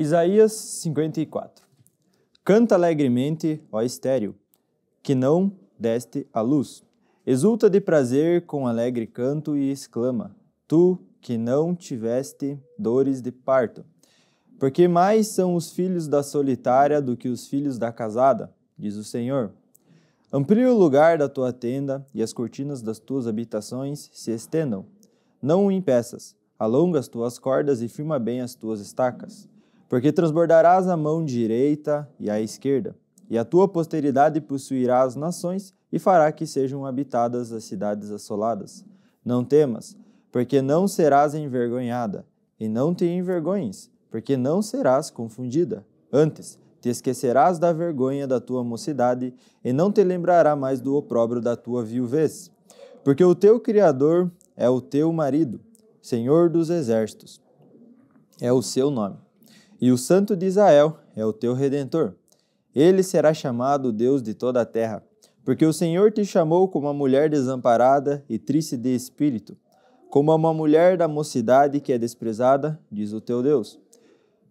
Isaías 54 Canta alegremente, ó estéreo, que não deste a luz. Exulta de prazer com alegre canto e exclama: Tu que não tiveste dores de parto. Porque mais são os filhos da solitária do que os filhos da casada, diz o Senhor. Amplie o lugar da tua tenda e as cortinas das tuas habitações se estendam. Não o impeças. Alonga as tuas cordas e firma bem as tuas estacas. Porque transbordarás a mão direita e a esquerda, e a tua posteridade possuirá as nações e fará que sejam habitadas as cidades assoladas. Não temas, porque não serás envergonhada, e não te envergonhes, porque não serás confundida. Antes, te esquecerás da vergonha da tua mocidade, e não te lembrará mais do opróbrio da tua viuvez. Porque o teu Criador é o teu marido, Senhor dos Exércitos, é o seu nome. E o Santo de Israel é o teu redentor. Ele será chamado Deus de toda a terra, porque o Senhor te chamou como uma mulher desamparada e triste de espírito, como uma mulher da mocidade que é desprezada, diz o teu Deus.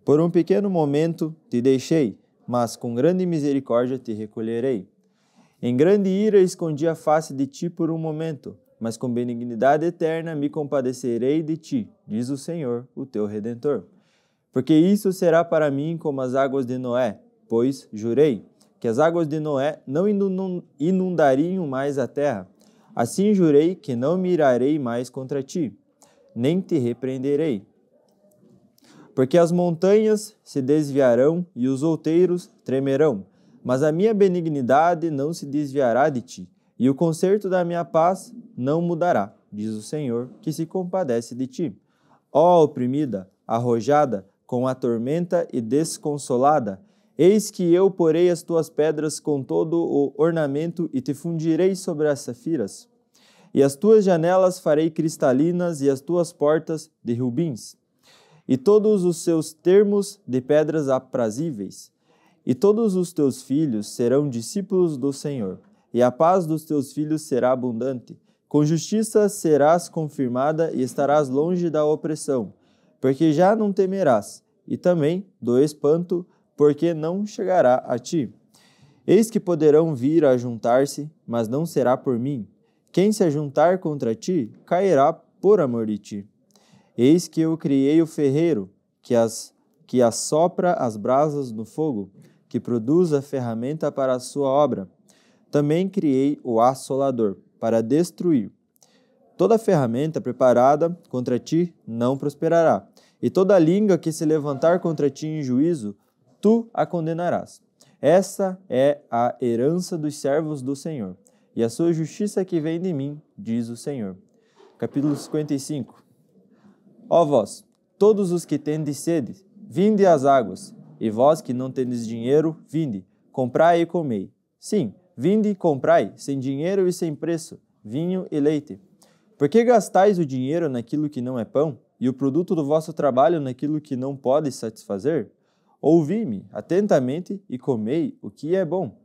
Por um pequeno momento te deixei, mas com grande misericórdia te recolherei. Em grande ira escondi a face de ti por um momento, mas com benignidade eterna me compadecerei de ti, diz o Senhor, o teu redentor. Porque isso será para mim como as águas de Noé, pois jurei que as águas de Noé não inundariam mais a terra. Assim jurei que não mirarei mais contra ti, nem te repreenderei. Porque as montanhas se desviarão e os outeiros tremerão, mas a minha benignidade não se desviará de ti, e o conserto da minha paz não mudará, diz o Senhor, que se compadece de ti. Ó oprimida, arrojada, com a tormenta e desconsolada. Eis que eu porei as tuas pedras com todo o ornamento e te fundirei sobre as safiras. E as tuas janelas farei cristalinas e as tuas portas de rubins. E todos os seus termos de pedras aprazíveis. E todos os teus filhos serão discípulos do Senhor, e a paz dos teus filhos será abundante. Com justiça serás confirmada e estarás longe da opressão porque já não temerás, e também do espanto, porque não chegará a ti. Eis que poderão vir a juntar-se, mas não será por mim. Quem se ajuntar contra ti, cairá por amor de ti. Eis que eu criei o ferreiro, que, as, que assopra as brasas no fogo, que produz a ferramenta para a sua obra. Também criei o assolador, para destruir, Toda ferramenta preparada contra ti não prosperará, e toda língua que se levantar contra ti em juízo, tu a condenarás. Essa é a herança dos servos do Senhor, e a sua justiça que vem de mim, diz o Senhor. Capítulo 55 Ó vós, todos os que tendes sede, vinde às águas, e vós que não tendes dinheiro, vinde, comprai e comei. Sim, vinde e comprai, sem dinheiro e sem preço, vinho e leite por que gastais o dinheiro naquilo que não é pão, e o produto do vosso trabalho naquilo que não pode satisfazer? Ouvi-me atentamente e comei o que é bom,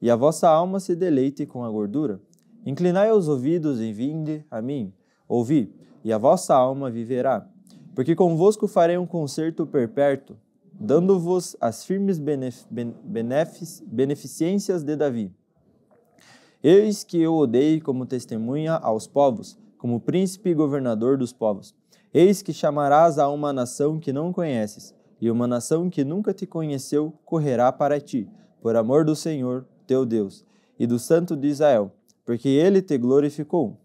e a vossa alma se deleite com a gordura. Inclinai os ouvidos e vinde a mim. Ouvi, e a vossa alma viverá. Porque convosco farei um concerto perpétuo, dando-vos as firmes benef benef beneficências de Davi. Eis que eu odeio como testemunha aos povos, como príncipe e governador dos povos. Eis que chamarás a uma nação que não conheces, e uma nação que nunca te conheceu correrá para ti, por amor do Senhor, teu Deus, e do Santo de Israel, porque ele te glorificou.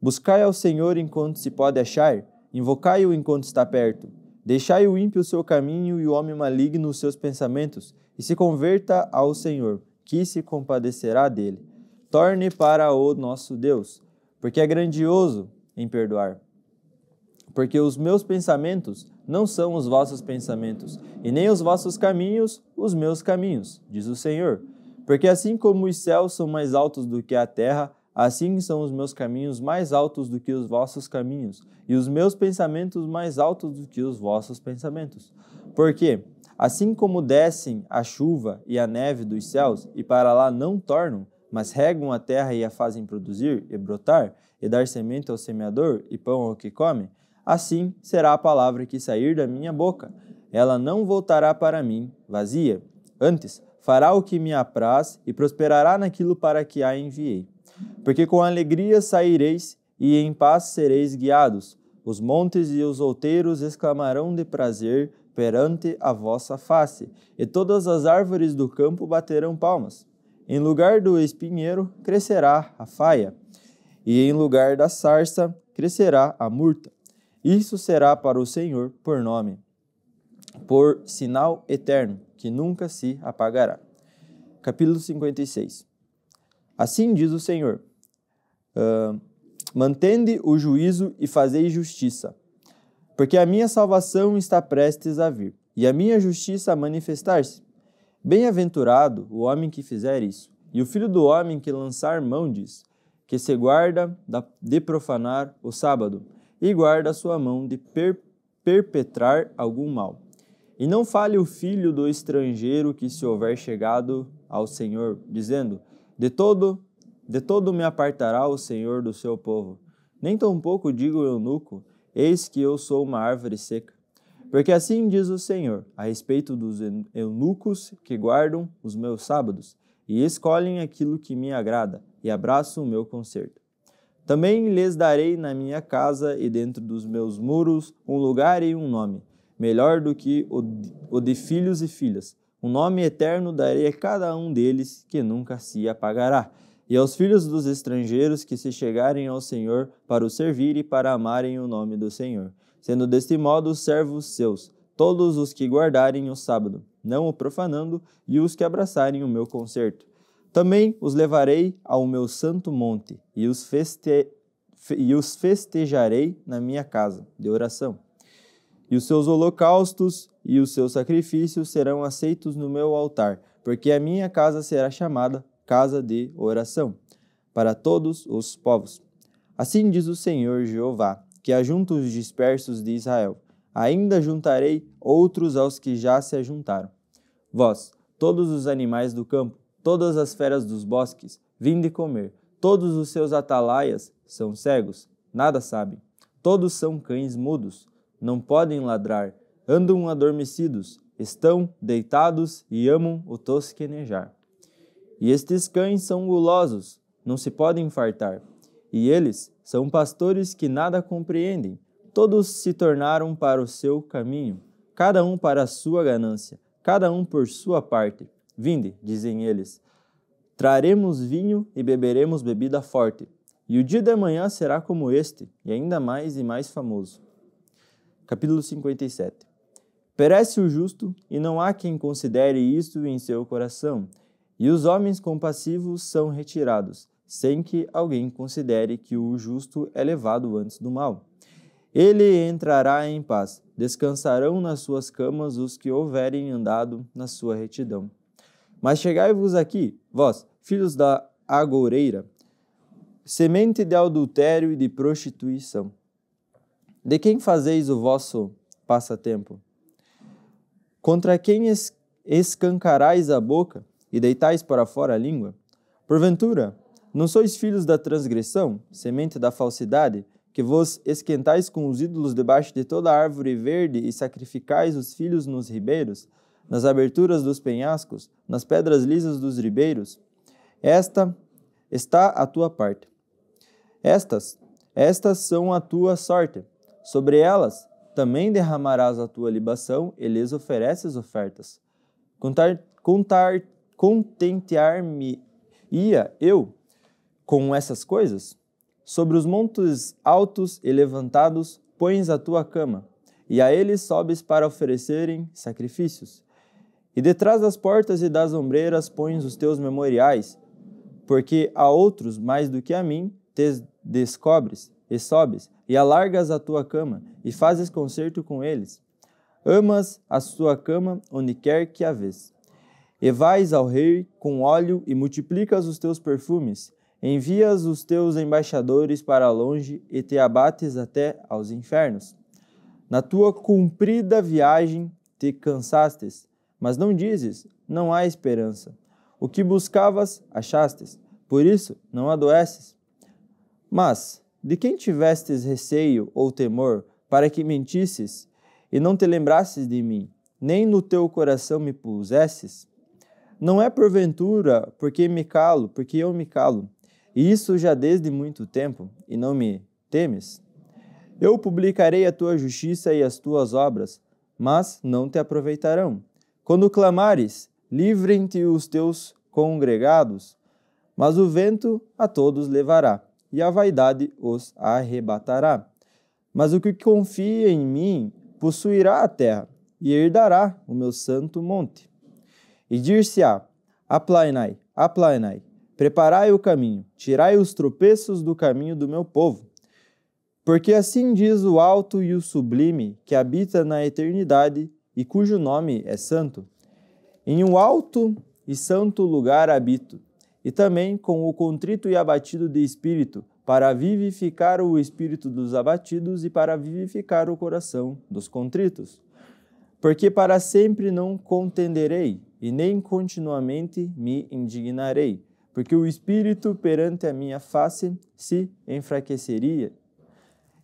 Buscai ao Senhor enquanto se pode achar, invocai-o enquanto está perto. Deixai o ímpio o seu caminho e o homem maligno os seus pensamentos, e se converta ao Senhor, que se compadecerá dele. Torne para o nosso Deus porque é grandioso em perdoar. Porque os meus pensamentos não são os vossos pensamentos, e nem os vossos caminhos os meus caminhos, diz o Senhor. Porque assim como os céus são mais altos do que a terra, assim são os meus caminhos mais altos do que os vossos caminhos, e os meus pensamentos mais altos do que os vossos pensamentos. Porque assim como descem a chuva e a neve dos céus e para lá não tornam, mas regam a terra e a fazem produzir e brotar, e dar semente ao semeador e pão ao que come, assim será a palavra que sair da minha boca. Ela não voltará para mim vazia. Antes, fará o que me apraz e prosperará naquilo para que a enviei. Porque com alegria saireis e em paz sereis guiados. Os montes e os outeiros exclamarão de prazer perante a vossa face, e todas as árvores do campo baterão palmas. Em lugar do espinheiro crescerá a faia, e em lugar da sarça crescerá a murta. Isso será para o Senhor por nome, por sinal eterno, que nunca se apagará. Capítulo 56 Assim diz o Senhor: uh, Mantende o juízo e fazei justiça, porque a minha salvação está prestes a vir, e a minha justiça a manifestar-se Bem-aventurado o homem que fizer isso, e o filho do homem que lançar mão diz, que se guarda de profanar o sábado, e guarda a sua mão de per perpetrar algum mal. E não fale o filho do estrangeiro que se houver chegado ao Senhor, dizendo: De todo, de todo me apartará o Senhor do seu povo. Nem tampouco digo o eunuco: Eis que eu sou uma árvore seca. Porque assim diz o Senhor a respeito dos eunucos que guardam os meus sábados e escolhem aquilo que me agrada e abraçam o meu conserto. Também lhes darei na minha casa e dentro dos meus muros um lugar e um nome, melhor do que o de filhos e filhas. Um nome eterno darei a cada um deles, que nunca se apagará. E aos filhos dos estrangeiros que se chegarem ao Senhor para o servir e para amarem o nome do Senhor sendo deste modo servos seus, todos os que guardarem o sábado, não o profanando, e os que abraçarem o meu concerto. Também os levarei ao meu santo monte e os, feste... e os festejarei na minha casa de oração. E os seus holocaustos e os seus sacrifícios serão aceitos no meu altar, porque a minha casa será chamada casa de oração para todos os povos. Assim diz o Senhor Jeová que ajunto os dispersos de Israel. Ainda juntarei outros aos que já se ajuntaram. Vós, todos os animais do campo, todas as feras dos bosques, vinde comer. Todos os seus atalaias são cegos, nada sabem. Todos são cães mudos, não podem ladrar, andam adormecidos, estão deitados e amam o tosquenejar. E estes cães são gulosos, não se podem fartar e eles são pastores que nada compreendem. Todos se tornaram para o seu caminho, cada um para a sua ganância, cada um por sua parte. Vinde, dizem eles, traremos vinho e beberemos bebida forte. E o dia de manhã será como este, e ainda mais e mais famoso. Capítulo 57 Perece o justo, e não há quem considere isto em seu coração, e os homens compassivos são retirados sem que alguém considere que o justo é levado antes do mal. Ele entrará em paz, descansarão nas suas camas os que houverem andado na sua retidão. Mas chegai-vos aqui, vós, filhos da agoureira, semente de adultério e de prostituição. De quem fazeis o vosso passatempo? Contra quem escancarais a boca e deitais para fora a língua? Porventura, não sois filhos da transgressão, semente da falsidade, que vos esquentais com os ídolos debaixo de toda árvore verde e sacrificais os filhos nos ribeiros, nas aberturas dos penhascos, nas pedras lisas dos ribeiros? Esta está a tua parte. Estas, estas são a tua sorte. Sobre elas também derramarás a tua libação e lhes ofereces ofertas. Contar, contar, contentear-me ia eu com essas coisas, sobre os montes altos e levantados pões a tua cama, e a eles sobes para oferecerem sacrifícios. E detrás das portas e das ombreiras pões os teus memoriais, porque a outros mais do que a mim te descobres e sobes, e alargas a tua cama, e fazes concerto com eles. Amas a sua cama onde quer que a vês. E vais ao rei com óleo e multiplicas os teus perfumes, Envias os teus embaixadores para longe e te abates até aos infernos. Na tua cumprida viagem te cansastes, mas não dizes: não há esperança. O que buscavas, achastes, por isso não adoeces. Mas de quem tivestes receio ou temor para que mentisses e não te lembrasses de mim, nem no teu coração me pusesses? Não é porventura porque me calo, porque eu me calo isso já desde muito tempo, e não me temes? Eu publicarei a tua justiça e as tuas obras, mas não te aproveitarão. Quando clamares, livrem-te os teus congregados, mas o vento a todos levará, e a vaidade os arrebatará. Mas o que confia em mim possuirá a terra, e herdará o meu santo monte. E dir-se-á: Aplainai, aplainai, Preparai o caminho, tirai os tropeços do caminho do meu povo. Porque assim diz o alto e o sublime, que habita na eternidade e cujo nome é santo. Em um alto e santo lugar habito, e também com o contrito e abatido de espírito, para vivificar o espírito dos abatidos e para vivificar o coração dos contritos. Porque para sempre não contenderei, e nem continuamente me indignarei porque o espírito perante a minha face se enfraqueceria,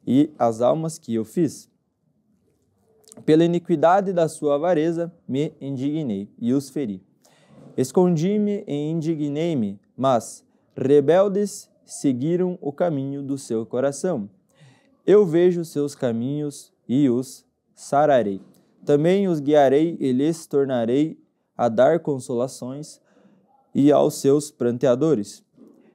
e as almas que eu fiz. Pela iniquidade da sua avareza me indignei e os feri. Escondi-me e indignei-me, mas rebeldes seguiram o caminho do seu coração. Eu vejo seus caminhos e os sararei. Também os guiarei e lhes tornarei a dar consolações e aos seus pranteadores.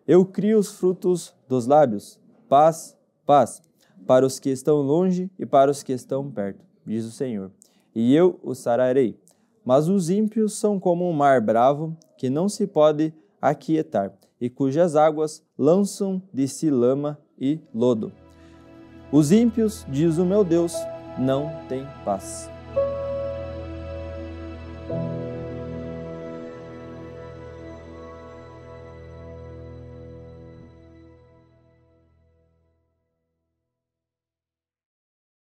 Eu crio os frutos dos lábios, paz, paz, para os que estão longe e para os que estão perto, diz o Senhor. E eu os sararei. Mas os ímpios são como um mar bravo que não se pode aquietar e cujas águas lançam de si lama e lodo. Os ímpios, diz o meu Deus, não têm paz.